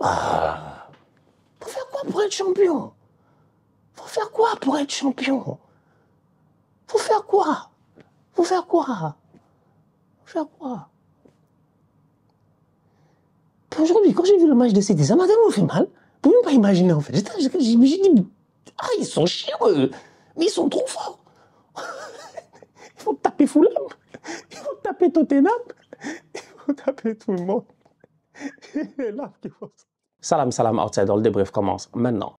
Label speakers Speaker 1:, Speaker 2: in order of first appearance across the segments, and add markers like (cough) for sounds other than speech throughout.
Speaker 1: Ah. Faut faire quoi pour être champion Faut faire quoi pour être champion Faut faire quoi Faut faire quoi Faut faire quoi Aujourd'hui, quand j'ai vu le match de City, ça m'a tellement fait mal. Vous ne pouvez pas imaginer en fait. J'ai dit, ah, ils sont chiants mais ils sont trop forts. (laughs) ils vont taper Fulham, Il faut taper Tottenham, (laughs) Il faut taper tout le monde. (laughs) Et là, Salam Salam Outside le débrief commence maintenant.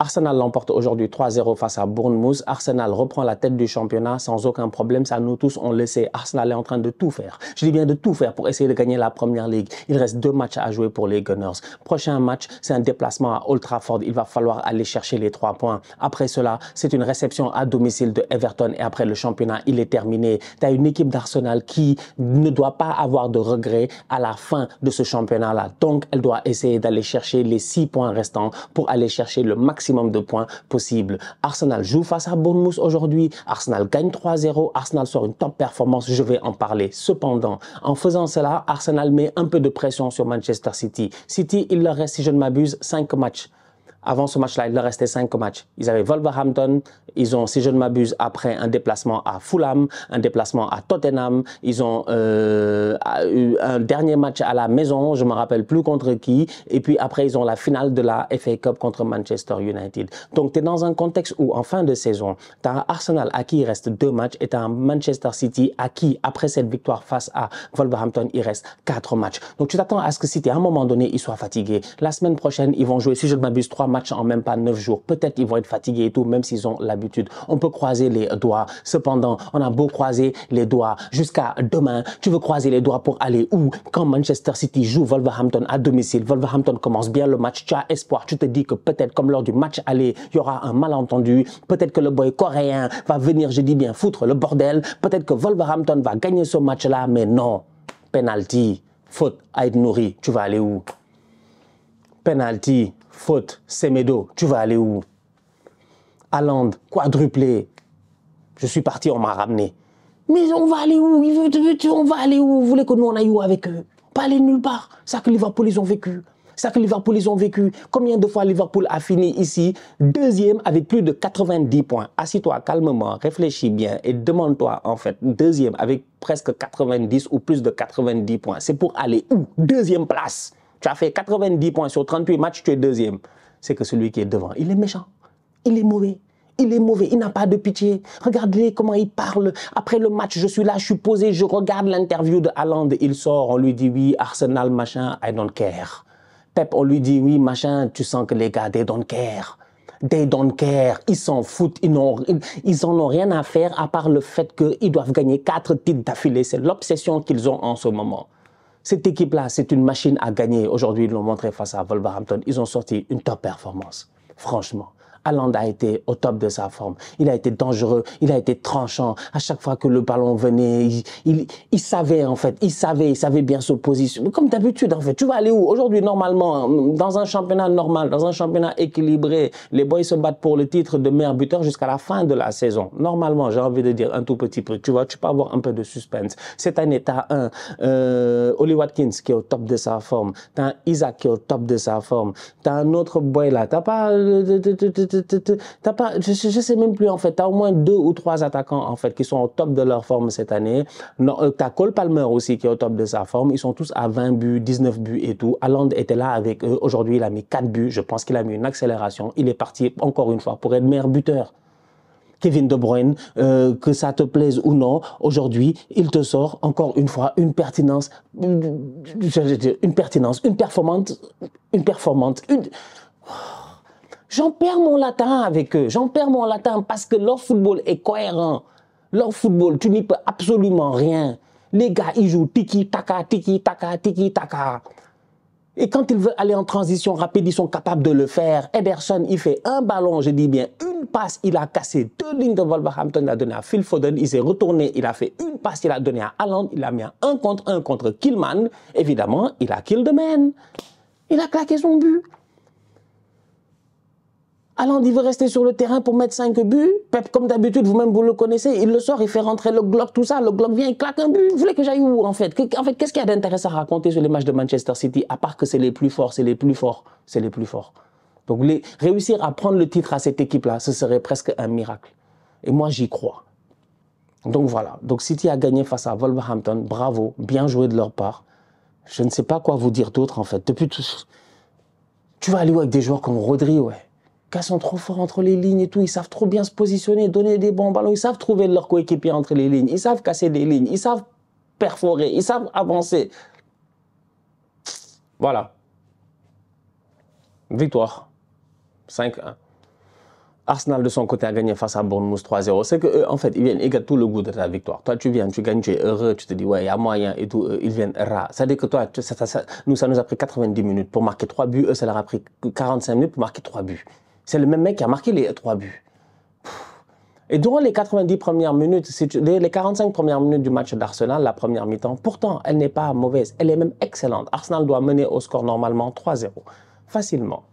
Speaker 1: Arsenal l'emporte aujourd'hui 3-0 face à Bournemouth. Arsenal reprend la tête du championnat sans aucun problème. Ça, nous tous, on le sait. Arsenal est en train de tout faire. Je dis bien de tout faire pour essayer de gagner la Première Ligue. Il reste deux matchs à jouer pour les Gunners. Prochain match, c'est un déplacement à Old Trafford. Il va falloir aller chercher les trois points. Après cela, c'est une réception à domicile de Everton. Et après le championnat, il est terminé. Tu as une équipe d'Arsenal qui ne doit pas avoir de regrets à la fin de ce championnat-là. Donc, elle doit essayer d'aller chercher les six points restants pour aller chercher le maximum de points possible. Arsenal joue face à Bournemouth aujourd'hui. Arsenal gagne 3-0. Arsenal sort une top performance. Je vais en parler. Cependant, en faisant cela, Arsenal met un peu de pression sur Manchester City. City, il leur reste, si je ne m'abuse, 5 matchs avant ce match-là, il leur restait cinq matchs. Ils avaient Wolverhampton, ils ont, si je ne m'abuse, après un déplacement à Fulham, un déplacement à Tottenham, ils ont euh, eu un dernier match à la maison, je ne me rappelle plus contre qui, et puis après, ils ont la finale de la FA Cup contre Manchester United. Donc, tu es dans un contexte où, en fin de saison, tu as un Arsenal à qui il reste deux matchs et tu as un Manchester City à qui, après cette victoire face à Wolverhampton, il reste quatre matchs. Donc, tu t'attends à ce que si City, à un moment donné, ils soient fatigués. La semaine prochaine, ils vont jouer, si je ne m'abuse, trois matchs en même pas neuf jours. Peut-être ils vont être fatigués et tout, même s'ils ont l'habitude. On peut croiser les doigts. Cependant, on a beau croiser les doigts jusqu'à demain. Tu veux croiser les doigts pour aller où Quand Manchester City joue Wolverhampton à domicile, Wolverhampton commence bien le match. Tu as espoir. Tu te dis que peut-être, comme lors du match aller, il y aura un malentendu. Peut-être que le boy coréen va venir, je dis bien, foutre le bordel. Peut-être que Wolverhampton va gagner ce match-là, mais non. Penalty, faute à nourri. Tu vas aller où penalty, faute, Semedo, tu vas aller où Allende, quadruplé. Je suis parti, on m'a ramené. Mais on va aller où On va aller où Vous voulez que nous, on aille où avec eux Pas aller nulle part. Ça que Liverpool, ils ont vécu. Ça que Liverpool, ils ont vécu. Combien de fois Liverpool a fini ici Deuxième avec plus de 90 points. Assis-toi calmement, réfléchis bien et demande-toi, en fait, deuxième avec presque 90 ou plus de 90 points. C'est pour aller où Deuxième place. Tu as fait 90 points sur 38 matchs, tu es deuxième. C'est que celui qui est devant, il est méchant. Il est mauvais. Il est mauvais, il n'a pas de pitié. Regardez comment il parle. Après le match, je suis là, je suis posé, je regarde l'interview de Il sort, on lui dit oui, Arsenal, machin, I don't care. Pep, on lui dit oui, machin, tu sens que les gars, they don't care. They don't care. Ils s'en foutent. Ils, n'en en ont rien à faire à part le fait qu'ils doivent gagner quatre titres d'affilée. C'est l'obsession qu'ils ont en ce moment. Cette équipe-là, c'est une machine à gagner. Aujourd'hui, ils l'ont montré face à Wolverhampton. Ils ont sorti une top performance, franchement. Haaland a été au top de sa forme. Il a été dangereux, il a été tranchant. À chaque fois que le ballon venait, il, il, savait en fait, il savait, il savait bien se positionner. Comme d'habitude en fait, tu vas aller où Aujourd'hui, normalement, dans un championnat normal, dans un championnat équilibré, les boys se battent pour le titre de meilleur buteur jusqu'à la fin de la saison. Normalement, j'ai envie de dire un tout petit peu, tu vois, tu peux avoir un peu de suspense. Cette année, état as un euh, Oli Watkins qui est au top de sa forme, tu Isaac qui est au top de sa forme, tu as un autre boy là, tu pas t'as pas, je, ne sais même plus en fait. as au moins deux ou trois attaquants en fait qui sont au top de leur forme cette année. Non, euh, as Cole Palmer aussi qui est au top de sa forme. Ils sont tous à 20 buts, 19 buts et tout. Haaland était là avec eux. Aujourd'hui, il a mis 4 buts. Je pense qu'il a mis une accélération. Il est parti encore une fois pour être meilleur buteur. Kevin De Bruyne, euh, que ça te plaise ou non, aujourd'hui, il te sort encore une fois une pertinence, une pertinence, une performante, une performante, une... J'en perds mon latin avec eux. J'en perds mon latin parce que leur football est cohérent. Leur football, tu n'y peux absolument rien. Les gars, ils jouent tiki-taka, tiki-taka, tiki-taka. Et quand ils veulent aller en transition rapide, ils sont capables de le faire. Ederson, il fait un ballon, je dis bien une passe, il a cassé deux lignes de Wolverhampton, il a donné à Phil Foden, il s'est retourné, il a fait une passe, il a donné à Allen. il a mis un contre un contre Killman. Évidemment, il a kill the Il a claqué son but. Allende, il veut rester sur le terrain pour mettre 5 buts. Pep, comme d'habitude, vous-même, vous le connaissez, il le sort, il fait rentrer le Glock, tout ça. Le Glock vient, il claque un but. Vous voulez que j'aille où, en fait En fait, qu'est-ce qu'il y a d'intéressant à raconter sur les matchs de Manchester City, à part que c'est les plus forts, c'est les plus forts, c'est les plus forts. Donc, réussir à prendre le titre à cette équipe-là, ce serait presque un miracle. Et moi, j'y crois. Donc, voilà. Donc, City a gagné face à Wolverhampton. Bravo. Bien joué de leur part. Je ne sais pas quoi vous dire d'autre, en fait. Depuis tout... Tu vas aller où avec des joueurs comme Rodri, ouais sont trop fort entre les lignes et tout. Ils savent trop bien se positionner, donner des bons ballons. Ils savent trouver leurs coéquipiers entre les lignes. Ils savent casser des lignes. Ils savent perforer. Ils savent avancer. Voilà. Victoire. 5-1. Arsenal, de son côté, a gagné face à Bournemouth 3-0. C'est qu'en euh, en fait, ils viennent ont tout le goût de la victoire. Toi, tu viens, tu gagnes, tu es heureux, tu te dis, ouais, il y a moyen et tout. Euh, ils viennent rats. Ça veut dire que toi, nous, ça nous a pris 90 minutes pour marquer 3 buts. Eux, ça leur a pris 45 minutes pour marquer 3 buts. C'est le même mec qui a marqué les trois buts. Et durant les 90 premières minutes, les 45 premières minutes du match d'Arsenal, la première mi-temps, pourtant, elle n'est pas mauvaise, elle est même excellente. Arsenal doit mener au score normalement 3-0, facilement.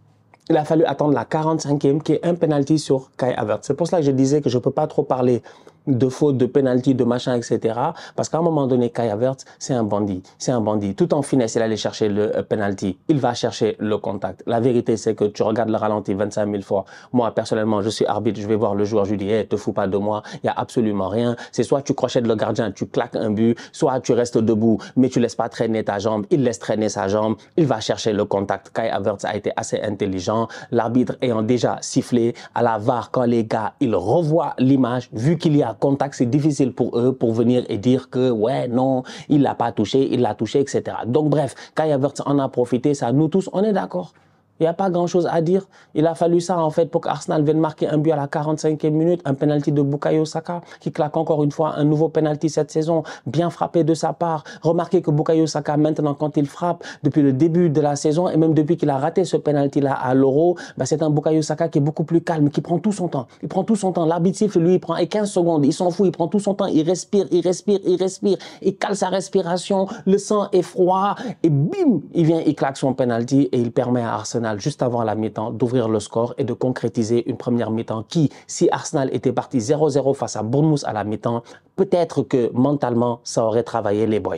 Speaker 1: Il a fallu attendre la 45e qui est un penalty sur Kai Havertz. C'est pour cela que je disais que je ne peux pas trop parler de faute, de penalty, de machin, etc. Parce qu'à un moment donné, Kai Havertz, c'est un bandit. C'est un bandit. Tout en finesse, il allait chercher le euh, penalty. Il va chercher le contact. La vérité, c'est que tu regardes le ralenti 25 000 fois. Moi, personnellement, je suis arbitre. Je vais voir le joueur. Je lui dis, hey, te fous pas de moi. Il y a absolument rien. C'est soit tu crochettes le gardien, tu claques un but, soit tu restes debout, mais tu laisses pas traîner ta jambe. Il laisse traîner sa jambe. Il va chercher le contact. Kai Havertz a été assez intelligent. L'arbitre ayant déjà sifflé à la VAR, quand les gars, ils revoient l'image, vu qu'il y a contact, c'est difficile pour eux pour venir et dire que ouais, non, il l'a pas touché, il l'a touché, etc. Donc bref, Kaya en a profité, ça nous tous, on est d'accord. Il n'y a pas grand-chose à dire. Il a fallu ça, en fait, pour qu'Arsenal vienne marquer un but à la 45e minute, un penalty de Bukayo Saka, qui claque encore une fois un nouveau penalty cette saison, bien frappé de sa part. Remarquez que Bukayo Saka, maintenant, quand il frappe, depuis le début de la saison, et même depuis qu'il a raté ce penalty-là à l'Euro, bah, c'est un Bukayo Saka qui est beaucoup plus calme, qui prend tout son temps. Il prend tout son temps. L'arbitre, lui, il prend 15 secondes. Il s'en fout, il prend tout son temps. Il respire, il respire, il respire. Il cale sa respiration. Le sang est froid. Et bim, il vient, il claque son penalty et il permet à Arsenal juste avant la mi-temps d'ouvrir le score et de concrétiser une première mi-temps qui, si Arsenal était parti 0-0 face à Bournemouth à la mi-temps, peut-être que mentalement, ça aurait travaillé les boys.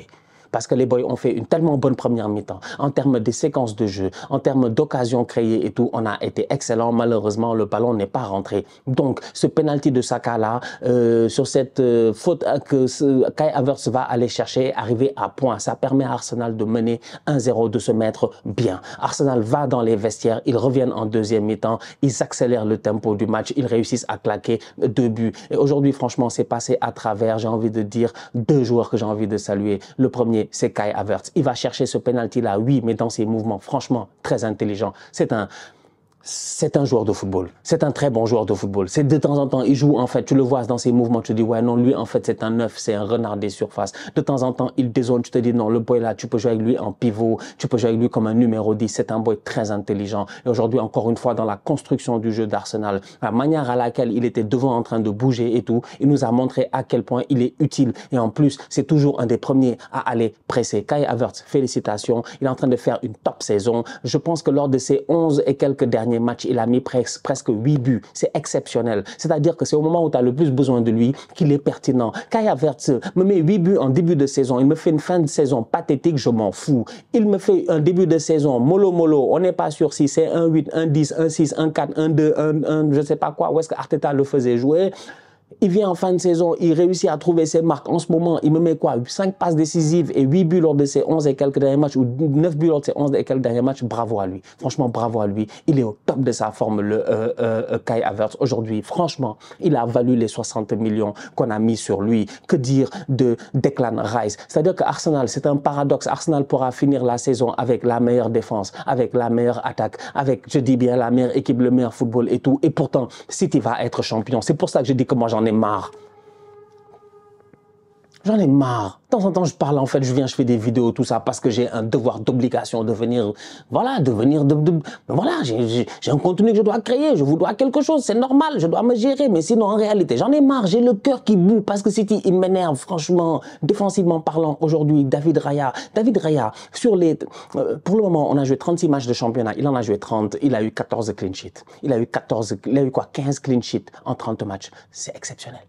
Speaker 1: Parce que les boys ont fait une tellement bonne première mi-temps. En termes de séquences de jeu, en termes d'occasions créées et tout, on a été excellent. Malheureusement, le ballon n'est pas rentré. Donc, ce penalty de Saka là, euh, sur cette euh, faute euh, que Kai Havertz va aller chercher, arriver à point, ça permet à Arsenal de mener 1-0, de se mettre bien. Arsenal va dans les vestiaires, ils reviennent en deuxième mi-temps, ils accélèrent le tempo du match, ils réussissent à claquer deux buts. Et aujourd'hui, franchement, c'est passé à travers, j'ai envie de dire, deux joueurs que j'ai envie de saluer. Le premier c'est Kai Havertz. Il va chercher ce penalty là, oui, mais dans ses mouvements, franchement, très intelligent. C'est un c'est un joueur de football. C'est un très bon joueur de football. C'est de temps en temps, il joue en fait, tu le vois dans ses mouvements, tu te dis ouais non, lui en fait c'est un neuf, c'est un renard des surfaces. De temps en temps, il dézone, tu te dis non, le boy là, tu peux jouer avec lui en pivot, tu peux jouer avec lui comme un numéro 10, c'est un boy très intelligent. Et aujourd'hui encore une fois dans la construction du jeu d'Arsenal, la manière à laquelle il était devant en train de bouger et tout, il nous a montré à quel point il est utile et en plus, c'est toujours un des premiers à aller presser. Kai Havertz, félicitations, il est en train de faire une top saison. Je pense que lors de ses 11 et quelques derniers derniers matchs, il a mis presque, presque 8 buts. C'est exceptionnel. C'est-à-dire que c'est au moment où tu as le plus besoin de lui qu'il est pertinent. Kaya Verts me met 8 buts en début de saison. Il me fait une fin de saison pathétique, je m'en fous. Il me fait un début de saison mollo mollo. On n'est pas sûr si c'est 1-8, 1-10, 1-6, 1-4, 1-2, 1-1, je ne sais pas quoi. Où est-ce que Arteta le faisait jouer il vient en fin de saison, il réussit à trouver ses marques. En ce moment, il me met quoi 5 passes décisives et 8 buts lors de ses 11 et quelques derniers matchs, ou 9 buts lors de ses 11 et quelques derniers matchs. Bravo à lui. Franchement, bravo à lui. Il est au top de sa forme, le euh, euh, euh, Kai Havertz. Aujourd'hui, franchement, il a valu les 60 millions qu'on a mis sur lui. Que dire de Declan Rice C'est-à-dire que Arsenal, c'est un paradoxe. Arsenal pourra finir la saison avec la meilleure défense, avec la meilleure attaque, avec, je dis bien, la meilleure équipe, le meilleur football et tout. Et pourtant, City va être champion. C'est pour ça que je dis que moi, j'en ai marre. J'en ai marre. De temps en temps, je parle, en fait, je viens, je fais des vidéos, tout ça, parce que j'ai un devoir d'obligation de venir, voilà, de venir, ben voilà, j'ai un contenu que je dois créer, je vous dois quelque chose, c'est normal, je dois me gérer, mais sinon, en réalité, j'en ai marre, j'ai le cœur qui boue, parce que City, il m'énerve, franchement, défensivement parlant, aujourd'hui, David Raya, David Raya, sur les, euh, pour le moment, on a joué 36 matchs de championnat, il en a joué 30, il a eu 14 clean sheets, il a eu 14, il a eu quoi, 15 clean sheets en 30 matchs, c'est exceptionnel.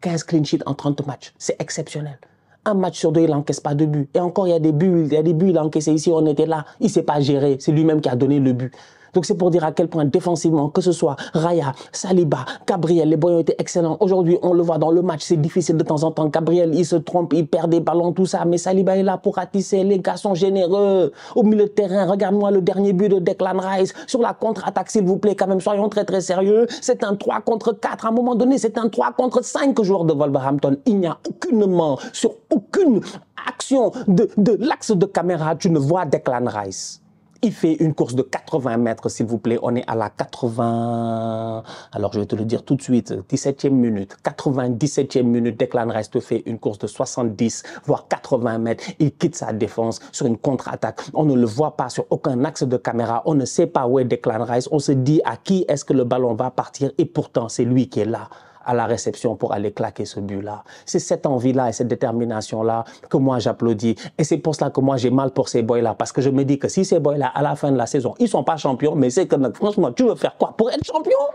Speaker 1: 15 clean sheets en 30 matchs. C'est exceptionnel. Un match sur deux, il n'encaisse pas de but. Et encore, il y a des buts, il y a des buts, il a ici, on était là. Il ne s'est pas géré. C'est lui-même qui a donné le but. Donc c'est pour dire à quel point défensivement, que ce soit Raya, Saliba, Gabriel, les boys ont été excellents. Aujourd'hui, on le voit dans le match, c'est difficile de temps en temps. Gabriel, il se trompe, il perd des ballons, tout ça. Mais Saliba est là pour ratisser, Les gars sont généreux. Au milieu de terrain, regarde-moi le dernier but de Declan Rice. Sur la contre-attaque, s'il vous plaît, quand même, soyons très très sérieux. C'est un 3 contre 4. À un moment donné, c'est un 3 contre 5 joueurs de Wolverhampton. Il n'y a aucunement, sur aucune action de, de l'axe de caméra, tu ne vois Declan Rice. Il fait une course de 80 mètres, s'il vous plaît. On est à la 80... Alors, je vais te le dire tout de suite. 17e minute. 97e minute. Declan Rice te fait une course de 70, voire 80 mètres. Il quitte sa défense sur une contre-attaque. On ne le voit pas sur aucun axe de caméra. On ne sait pas où est Declan Rice. On se dit à qui est-ce que le ballon va partir. Et pourtant, c'est lui qui est là à la réception pour aller claquer ce but-là. C'est cette envie-là et cette détermination-là que moi j'applaudis. Et c'est pour cela que moi j'ai mal pour ces boys-là, parce que je me dis que si ces boys-là, à la fin de la saison, ils sont pas champions, mais c'est que franchement, tu veux ah. faire quoi pour être champion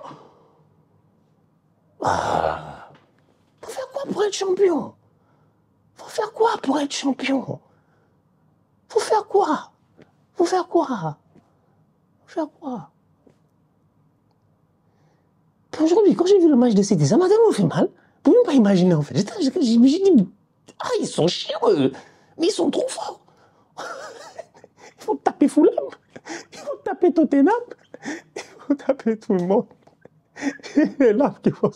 Speaker 1: Pour faire quoi pour être champion pour faire quoi pour être champion Faut faire quoi pour faire quoi faire quoi Aujourd'hui, quand j'ai vu le match de ces ça m'a tellement fait mal. Vous ne pas imaginer, en fait. J'ai dit, ah, ils sont chiants, Mais ils sont trop forts. (laughs) ils vont taper Fulham. Il faut taper Tottenham. Il faut taper tout le monde. Et (laughs) là, qui vont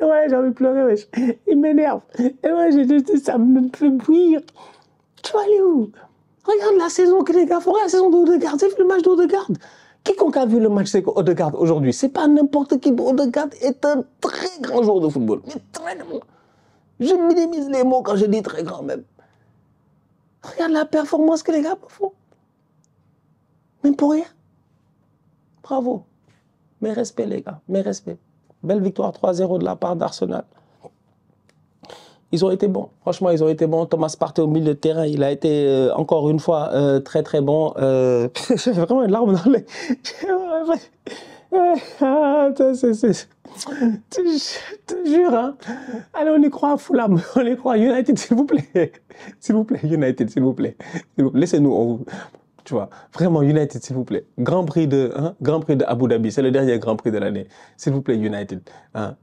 Speaker 1: Ouais, j'ai envie de pleurer, wesh. Il m'énerve. Et ouais, ça me fait bouillir. Tu vas aller où Regarde la saison que les gars font, la saison d'Odegaard, c'est le match d'Odegaard. Quiconque a vu le match d'Odegaard aujourd'hui, c'est pas n'importe qui. garde est un très grand joueur de football, mais très grand. Je minimise les mots quand je dis très grand même. Regarde la performance que les gars font. Même pour rien. Bravo. Mes respects, les gars. Mes respects. Belle victoire 3-0 de la part d'Arsenal ils ont été bons. Franchement, ils ont été bons. Thomas Partey au milieu de terrain, il a été encore une fois très très bon. J'ai vraiment une larme dans les. te jure, hein. Allez, on y croit, Fulham. On y croit. United, s'il vous plaît. S'il vous plaît, United, s'il vous plaît. Laissez-nous. On... Tu vois, vraiment, United, s'il vous plaît. Grand prix de, hein, Grand prix de Abu Dhabi. C'est le dernier Grand prix de l'année. S'il vous plaît, United. Hein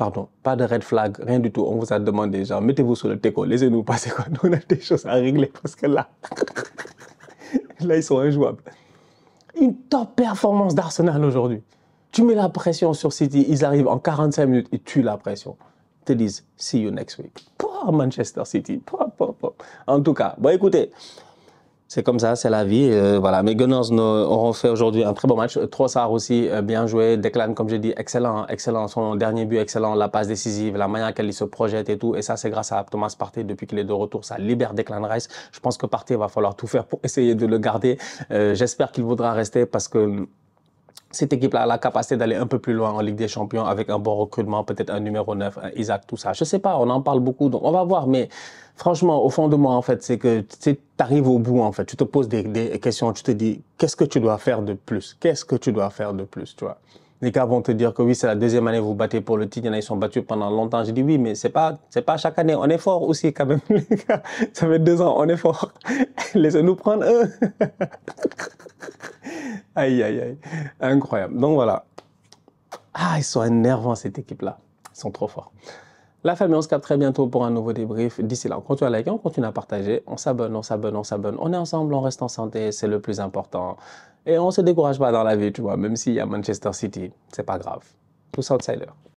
Speaker 1: pardon, pas de red flag, rien du tout. On vous a demandé, genre, mettez-vous sur le teco, laissez-nous passer quoi. (laughs) Nous, on a des choses à régler parce que là, (laughs) là, ils sont injouables. Une top performance d'Arsenal aujourd'hui. Tu mets la pression sur City, ils arrivent en 45 minutes, et tuent la pression. Ils te disent, see you next week. Pour Manchester City. En tout cas, bon, écoutez, c'est comme ça, c'est la vie. Euh, voilà. Mais Gunners auront fait aujourd'hui un très bon match. Trossard aussi, euh, bien joué. Declan, comme j'ai dit, excellent, excellent. Son dernier but, excellent. La passe décisive, la manière laquelle il se projette et tout. Et ça, c'est grâce à Thomas Partey. Depuis qu'il est de retour, ça libère Declan Rice. Je pense que Partey va falloir tout faire pour (laughs) essayer de le garder. Euh, j'espère qu'il voudra rester parce que cette équipe-là a la capacité d'aller un peu plus loin en Ligue des Champions avec un bon recrutement, peut-être un numéro 9, un Isaac, tout ça. Je sais pas, on en parle beaucoup, donc on va voir. Mais franchement, au fond de moi, en fait, c'est que tu arrives au bout, en fait. Tu te poses des, questions, tu te dis, qu'est-ce que tu dois faire de plus Qu'est-ce que tu dois faire de plus, tu les gars vont te dire que oui, c'est la deuxième année que vous battez pour le titre. en ils sont battus pendant longtemps. Je dis oui, mais c'est pas, c'est pas chaque année. On est fort aussi, quand même, (laughs) les gars. Ça fait deux ans, on est fort. (laughs) Laissez-nous prendre eux. (laughs) aïe, aïe, aïe. Incroyable. Donc voilà. Ah, ils sont énervants, cette équipe-là. Ils sont trop forts. La famille, on se capte très bientôt pour un nouveau débrief. D'ici là, on continue à liker, on continue à partager, on s'abonne, on s'abonne, on s'abonne. On est ensemble, on reste en santé, c'est le plus important. Et on ne se décourage pas dans la vie, tu vois, même s'il y a Manchester City, c'est pas grave. Tous outsiders.